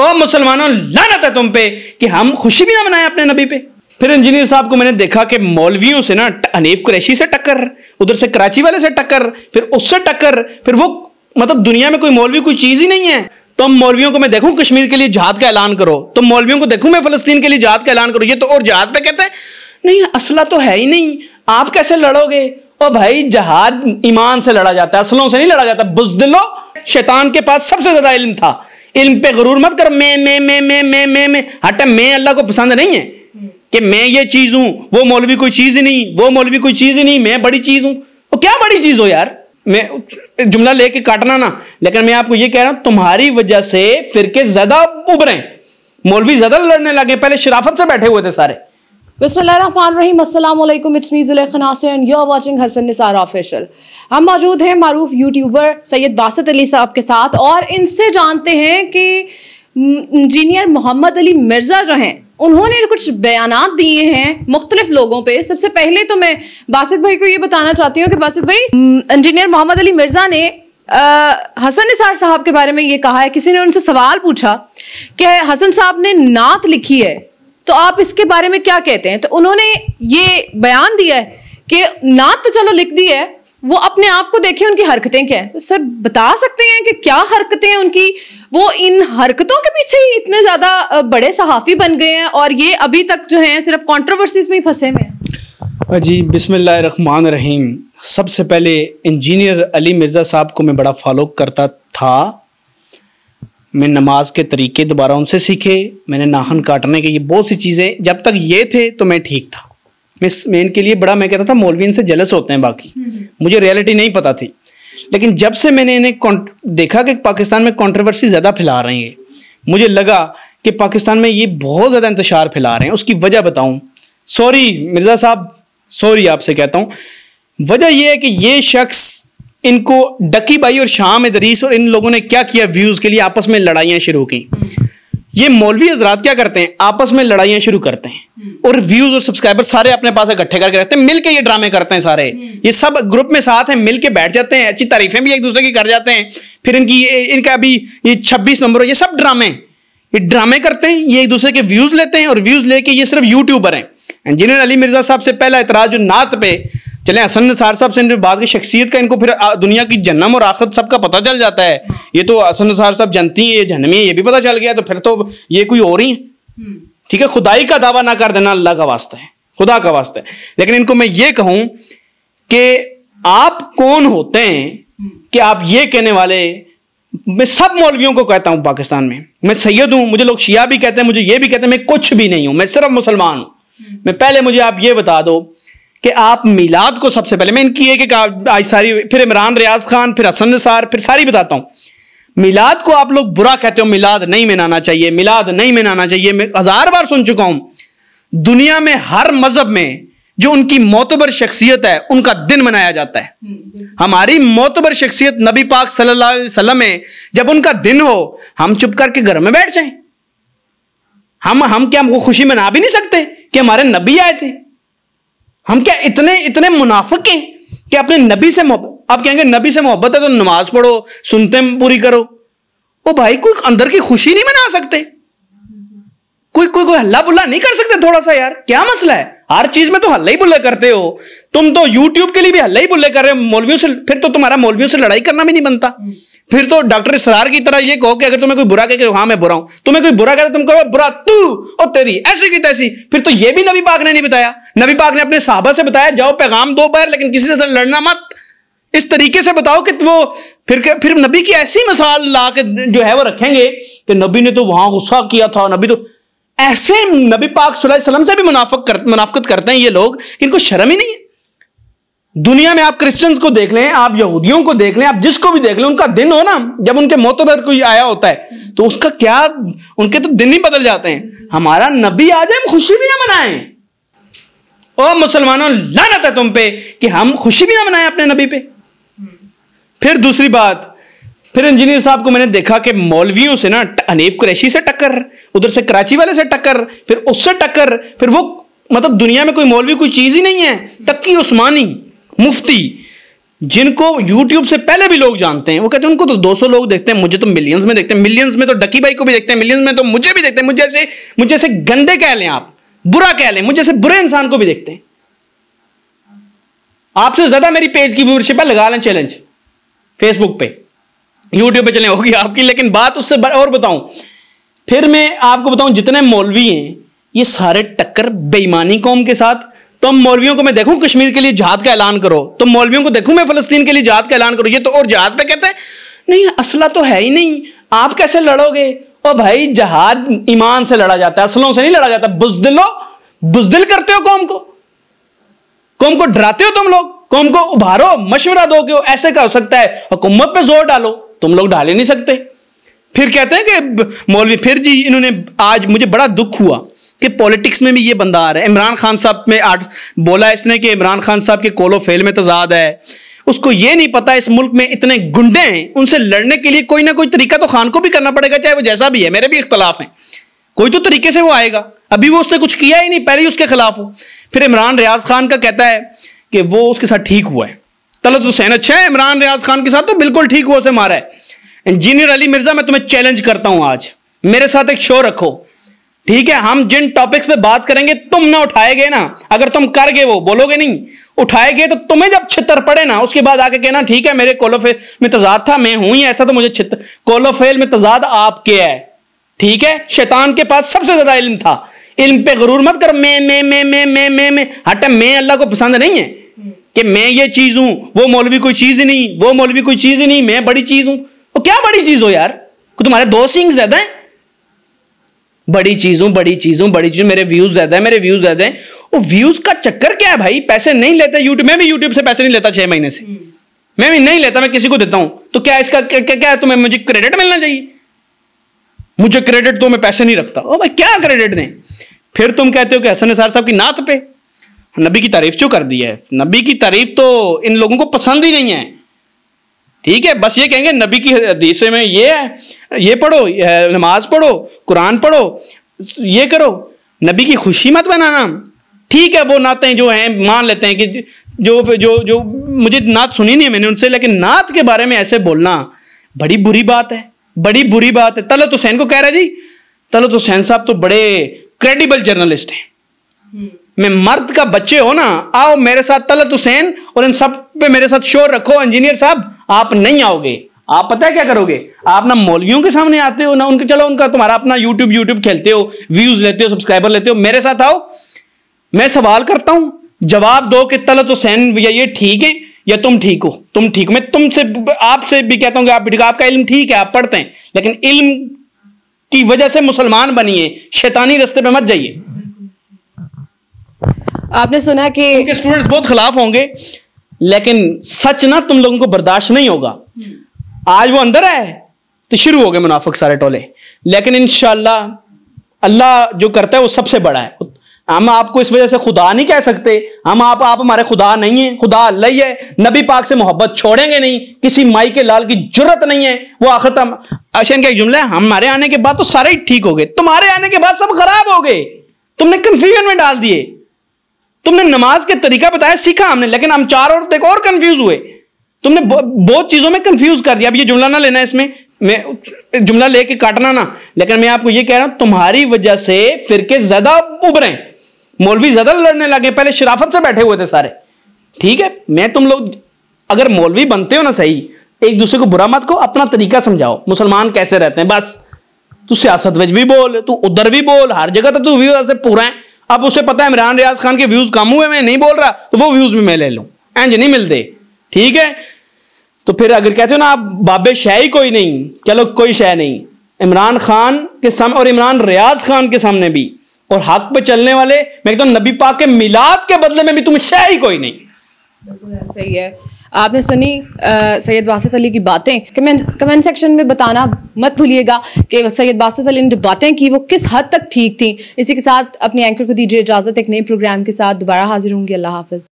ओ मुसलमानों लानत है तुम पे कि हम खुशी भी ना मनाए अपने नबी पे फिर इंजीनियर साहब को मैंने देखा कि मौलवियों से ना अनीफ कुरैशी से टक्कर उधर से कराची वाले से टक्कर फिर उससे टक्कर फिर वो मतलब दुनिया में कोई मौलवी कोई चीज़ ही नहीं है तुम तो हम मौलवियों को मैं देखूं कश्मीर के लिए जहाद का ऐलान करो तुम तो मौलवियों को देखूं मैं फलस्तीन के लिए जहाद का ऐलान करो ये तो और जहाद पे कहते हैं नहीं असला तो है ही नहीं आप कैसे लड़ोगे ओ भाई जहाद ईमान से लड़ा जाता है असलों से नहीं लड़ा जाता बुजदिलो शैतान के पास सबसे ज्यादा इल्म था इल्म पे गरूर मत कर मैं मैं मैं मैं मैं मैं मैं हटा मैं अल्लाह को पसंद नहीं है कि मैं ये चीज हूं वो मौलवी कोई चीज ही नहीं वो मौलवी कोई चीज ही नहीं मैं बड़ी चीज हूं वो क्या बड़ी चीज हो यार मैं जुमला लेके काटना ना लेकिन मैं आपको ये कह रहा हूं तुम्हारी वजह से फिरके ज्यादा उभरे मौलवी ज्यादा लड़ने लगे पहले शराफत से बैठे हुए थे सारे ऑफिशियल हम मौजूद हैं मरूफ यूट्यूबर सैयद बासत अली साहब के साथ और इनसे जानते हैं कि इंजीनियर मोहम्मद अली मिर्ज़ा जो हैं उन्होंने कुछ बयान दिए हैं मुख्तलिफ लोगों पे सबसे पहले तो मैं बासित भाई को ये बताना चाहती हूँ कि बासित भाई इंजीनियर मोहम्मद अली मिर्ज़ा ने आ, हसन निसार साहब के बारे में ये कहा है किसी ने उनसे सवाल पूछा कि हसन साहब ने नात लिखी है तो आप इसके बारे में क्या कहते हैं तो उन्होंने ये बयान दिया है कि नात तो चलो लिख दी है वो अपने आप को देखें उनकी हरकतें क्या है तो सर बता सकते हैं कि क्या हरकतें हैं उनकी वो इन हरकतों के पीछे ही इतने ज़्यादा बड़े सहाफ़ी बन गए हैं और ये अभी तक जो है सिर्फ कॉन्ट्रोवर्सीज में ही फंसे हुए हैं जी बिसमान रहीम सबसे पहले इंजीनियर अली मिर्ज़ा साहब को मैं बड़ा फॉलो करता था मैं नमाज के तरीके दोबारा उनसे सीखे मैंने नाहन काटने के ये बहुत सी चीज़ें जब तक ये थे तो मैं ठीक था मैं मैं इनके लिए बड़ा मैं कहता था मौलवीन से जलस होते हैं बाकी हम्म, हम्म। मुझे रियलिटी नहीं पता थी लेकिन जब से मैंने इन्हें देखा कि पाकिस्तान में कॉन्ट्रवर्सी ज़्यादा फैला रही है मुझे लगा कि पाकिस्तान में ये बहुत ज़्यादा इंतशार फैला रहे हैं उसकी वजह बताऊँ सॉरी मिर्ज़ा साहब सॉरी आपसे कहता हूँ वजह यह है कि ये शख्स इनको डकी बाई और शाम इदरीस और इन लोगों ने क्या किया व्यूज के लिए आपस में लड़ाइयां शुरू की ये मौलवी हजरात क्या करते हैं आपस में लड़ाइयां शुरू करते हैं और व्यूज और सब्सक्राइबर सारे अपने पास इकट्ठे करके रखते हैं मिलके ये ड्रामे करते हैं सारे ये सब ग्रुप में साथ हैं मिलके बैठ जाते हैं अच्छी तारीफें भी एक दूसरे की कर जाते हैं फिर इनकी इनका अभी ये छब्बीस नंबर ये सब ड्रामे ये ड्रामे करते हैं ये एक दूसरे के व्यूज लेते हैं और व्यूज लेके ये सिर्फ यूट्यूबर हैं इंजीनियर अली मिर्जा साहब से पहला इतराज नात पे चले हसन नसार साहब से बात की शख्सियत का इनको फिर दुनिया की जन्म और आखरत सबका पता चल जाता है ये तो हसन नसार साहब जनती है ये जन्मी है ये भी पता चल गया तो फिर तो ये कोई और ही हम्म। ठीक है खुदाई का दावा ना कर देना अल्लाह का वास्ता है खुदा का वास्ता है लेकिन इनको मैं ये कहूं कि आप कौन होते हैं हम्म। कि आप ये कहने वाले मैं सब मौलवियों को कहता हूं पाकिस्तान में मैं सैयद हूं मुझे लोग शिया भी कहते हैं मुझे ये भी कहते हैं मैं कुछ भी नहीं हूं मैं सिर्फ मुसलमान हूं हम्म। मैं पहले मुझे आप ये बता दो कि आप मिलाद को सबसे पहले मैं इनकी एक आज सारी फिर इमरान रियाज खान फिर हसन निसार फिर सारी बताता हूं मिलाद को आप लोग बुरा कहते हो मिलाद नहीं मनाना चाहिए मिलाद नहीं मनाना चाहिए मैं हजार बार सुन चुका हूं दुनिया में हर मजहब में जो उनकी मोतबर शख्सियत है उनका दिन मनाया जाता है हम्म, हमारी मोतबर शख्सियत नबी पाक सल्लल्लाहु अलैहि वसल्लम है जब उनका दिन हो हम चुप करके घर में बैठ जाए हम हम क्या हमको खुशी मना भी नहीं सकते कि हमारे नबी आए थे हम क्या इतने इतने मुनाफिक हैं कि अपने नबी से मोहब्बत आप कहेंगे नबी से मोहब्बत है तो नमाज पढ़ो सुनते पूरी करो वो भाई कोई अंदर की खुशी नहीं मना सकते कोई कोई कोई हल्ला बुल्ला नहीं कर सकते थोड़ा सा यार क्या मसला है हर चीज में तो हल्ला ही बुल्ले करते हो तुम तो यूट्यूब के लिए भी हल्ला ही बुल्ले कर रहे हो मौलवियों से फिर तो तुम्हारा मौलवियों से लड़ाई करना भी नहीं बनता फिर तो डॉक्टर सरार की तरह ये कहो कि अगर तुम्हें कोई बुरा कहे हाँ मैं बुरा हूं तुम्हें कोई बुरा कहता तो तुम कहो बुरा तू और तेरी ऐसी की तैसी फिर तो ये भी नबी पाक ने नहीं बताया नबी पाक ने अपने साहबा से बताया जाओ पैगाम दो पैर लेकिन किसी से लड़ना मत इस तरीके से बताओ कि वो फिर फिर नबी की ऐसी मिसाल ला के जो है वो रखेंगे कि नबी ने तो वहां गुस्सा किया था नबी तो ऐसे नबी पाक वसल्लम से भी मुनाफत कर, मुनाफत करते हैं ये लोग इनको शर्म ही नहीं है दुनिया में आप क्रिश्चियंस को देख लें आप यहूदियों को देख लें आप जिसको भी देख लें उनका दिन हो ना जब उनके मौतों पर कोई आया होता है तो उसका क्या उनके तो दिन ही बदल जाते हैं हमारा नबी आ जाए हम खुशी भी ना मनाएं ओ मुसलमानों लानत है तुम पे कि हम खुशी भी ना मनाएं अपने नबी पे फिर दूसरी बात फिर इंजीनियर साहब को मैंने देखा कि मौलवियों से ना अनेब कुरैशी से टक्कर उधर से कराची वाले से टक्कर फिर उससे टक्कर फिर वो मतलब दुनिया में कोई मौलवी कोई चीज ही नहीं है तक्की उस्मानी मुफ्ती जिनको YouTube से पहले भी लोग जानते हैं वो कहते हैं उनको तो 200 लोग देखते हैं मुझे तो मिलियंस में देखते हैं मिलियंस में तो डकी भाई को भी देखते हैं मिलियंस में तो मुझे भी देखते हैं मुझे से मुझे से गंदे कह लें आप बुरा कह लें मुझे से बुरे इंसान को भी देखते हैं आपसे ज्यादा मेरी पेज की व्यूवरशिप है लगा लें चैलेंज फेसबुक पे यूट्यूब पे चले होगी आपकी लेकिन बात उससे और बताऊं फिर मैं आपको बताऊं जितने मौलवी हैं ये सारे टक्कर बेईमानी कौम के साथ तो मौलवियों को मैं देखूं कश्मीर के लिए जहाद का ऐलान करो तो मौलवियों को देखूं मैं फलस्तीन के लिए जहाद का ऐलान करो ये तो और जहाद पे कहते हैं नहीं असला तो है ही नहीं आप कैसे लड़ोगे और भाई जहाद ईमान से लड़ा जाता है असलों से नहीं लड़ा जाता बुजदिलो बुजदिल करते हो कौम को कौम को डराते हो तुम लोग कौम को उभारो मशवरा दो ऐसे क्या हो सकता है हुकूमत पे जोर डालो तुम लोग ही नहीं सकते फिर कहते हैं कि मौलवी फिर जी इन्होंने आज मुझे बड़ा दुख हुआ कि पॉलिटिक्स में भी ये बंदा आ रहा है इमरान खान साहब में आठ बोला इसने कि इमरान खान साहब के कोलो फेल में तजाद है उसको ये नहीं पता इस मुल्क में इतने गुंडे हैं उनसे लड़ने के लिए कोई ना कोई तरीका तो खान को भी करना पड़ेगा चाहे वो जैसा भी है मेरे भी इख्तलाफ हैं कोई तो तरीके से वो आएगा अभी वो उसने कुछ किया ही नहीं पहले ही उसके खिलाफ हो फिर इमरान रियाज खान का कहता है कि वो उसके साथ ठीक हुआ है तलत हुसैन अच्छा है इमरान रियाज खान के साथ तो बिल्कुल ठीक हुआ से मारा है इंजीनियर अली मिर्जा मैं तुम्हें चैलेंज करता हूं आज मेरे साथ एक शो रखो ठीक है हम जिन टॉपिक्स पे बात करेंगे तुम ना उठाए गए ना अगर तुम कर गए वो बोलोगे नहीं उठाए गए तो तुम्हें जब छितर पड़े ना उसके बाद आके कहना ठीक है मेरे कोलोफेल में तजाद था मैं हूं ही ऐसा तो मुझे छित कोलोफेल में तजाद आपके है ठीक है शैतान के पास सबसे ज्यादा इल्म था इल्म पे गरूर मत कर मैं मैं मैं मैं मैं मैं हटे मैं अल्लाह को पसंद नहीं है कि मैं ये चीज हूं वो मौलवी कोई चीज ही नहीं वो मौलवी कोई चीज ही नहीं मैं बड़ी चीज हूं वो क्या बड़ी चीज हो यार तुम्हारे दो सिंग ज्यादा है बड़ी चीज हूं बड़ी चीज हूं बड़ी चीज मेरे व्यूज ज्यादा है मेरे व्यूज ज्यादा है वो व्यूज का चक्कर क्या है भाई पैसे नहीं लेते यूट्यूब मैं भी यूट्यूब से पैसे नहीं लेता छह महीने से हम्म। मैं भी नहीं लेता मैं किसी को देता हूं तो क्या इसका क्या क्या, क्या तुम्हें मुझे क्रेडिट मिलना चाहिए मुझे क्रेडिट तो मैं पैसे नहीं रखता ओ भाई क्या क्रेडिट दें फिर तुम कहते हो कि हसन निसार साहब की नात पे नबी की तारीफ क्यों कर दी है नबी की तारीफ तो इन लोगों को पसंद ही नहीं है ठीक है बस ये कहेंगे नबी की हदीसे में ये है ये पढ़ो नमाज पढ़ो कुरान पढ़ो ये करो नबी की खुशी मत बनाना ठीक है वो नातें जो हैं मान लेते हैं कि जो जो जो मुझे नात सुनी नहीं है मैंने उनसे लेकिन नात के बारे में ऐसे बोलना बड़ी बुरी बात है बड़ी बुरी बात है तलत हुसैन को कह रहा है जी तलत हुसैन साहब तो बड़े क्रेडिबल जर्नलिस्ट हैं हम्म। मैं मर्द का बच्चे हो ना आओ मेरे साथ तलत हुसैन और इन सब पे मेरे साथ शोर रखो इंजीनियर साहब आप नहीं आओगे आप पता है क्या करोगे आप ना मौलवियों के सामने आते हो ना उनके चलो उनका तुम्हारा अपना यूट्यूब यूट्यूब खेलते हो व्यूज लेते हो सब्सक्राइबर लेते हो मेरे साथ आओ मैं सवाल करता हूं जवाब दो कि तलत हुसैन भैया ये ठीक है या तुम ठीक हो तुम ठीक मैं तुमसे आपसे भी कहता हूं कि आप आपका इल्म ठीक है आप पढ़ते हैं लेकिन इल्म की वजह से मुसलमान बनिए शैतानी रस्ते पे मत जाइए आपने सुना कि स्टूडेंट्स बहुत खिलाफ होंगे लेकिन सच ना तुम लोगों को बर्दाश्त नहीं होगा हम्म। आज वो अंदर है तो शुरू हो गए मुनाफिक सारे टोले लेकिन इनशाला अल्लाह जो करता है वो सबसे बड़ा है हम आपको इस वजह से खुदा नहीं कह सकते हम आप आप हमारे खुदा नहीं है खुदा अल्लाह ही है नबी पाक से मोहब्बत छोड़ेंगे नहीं किसी माई के लाल की जरूरत नहीं है वो आखिर तम अशन का एक जुमला है हमारे आने के बाद तो सारे ही ठीक हो गए तुम्हारे आने के बाद सब खराब हो गए तुमने कंफ्यूजन में डाल दिए तुमने नमाज के तरीका बताया सीखा हमने लेकिन हम चार और देखो और कंफ्यूज हुए तुमने बहुत चीजों में कंफ्यूज कर दिया अब ये जुमला ना लेना इसमें मैं जुमला लेके काटना ना लेकिन मैं आपको ये कह रहा हूं तुम्हारी वजह से फिर ज्यादा उभरे मौलवी ज्यादा लड़ने लगे पहले शराफत से बैठे हुए थे सारे ठीक है मैं तुम लोग अगर मौलवी बनते हो ना सही एक दूसरे को बुरा मत को अपना तरीका समझाओ मुसलमान कैसे रहते हैं बस तू सियासत भी बोल तू उधर भी बोल हर जगह तो तू व्यू पूरा है अब उसे पता है इमरान रियाज खान के व्यूज कम हुए मैं नहीं बोल रहा तो वो व्यूज भी मैं ले लू एंज नहीं मिलते ठीक है तो फिर अगर कहते हो ना आप बाबे शह ही कोई नहीं चलो कोई शह नहीं इमरान खान के सामने और इमरान रियाज खान के सामने भी और हक पे चलने वाले मैं कहता तो नबी पाक के मिलाद के बदले में भी तुम शह ही कोई नहीं सही है आपने सुनी सैयद बासत अली की बातें कमेंट कमेंट सेक्शन में बताना मत भूलिएगा कि सैयद बासत अली ने जो बातें की वो किस हद तक ठीक थी इसी के साथ अपने एंकर को दीजिए इजाज़त एक नए प्रोग्राम के साथ दोबारा हाजिर होंगी अल्लाह हाफिज़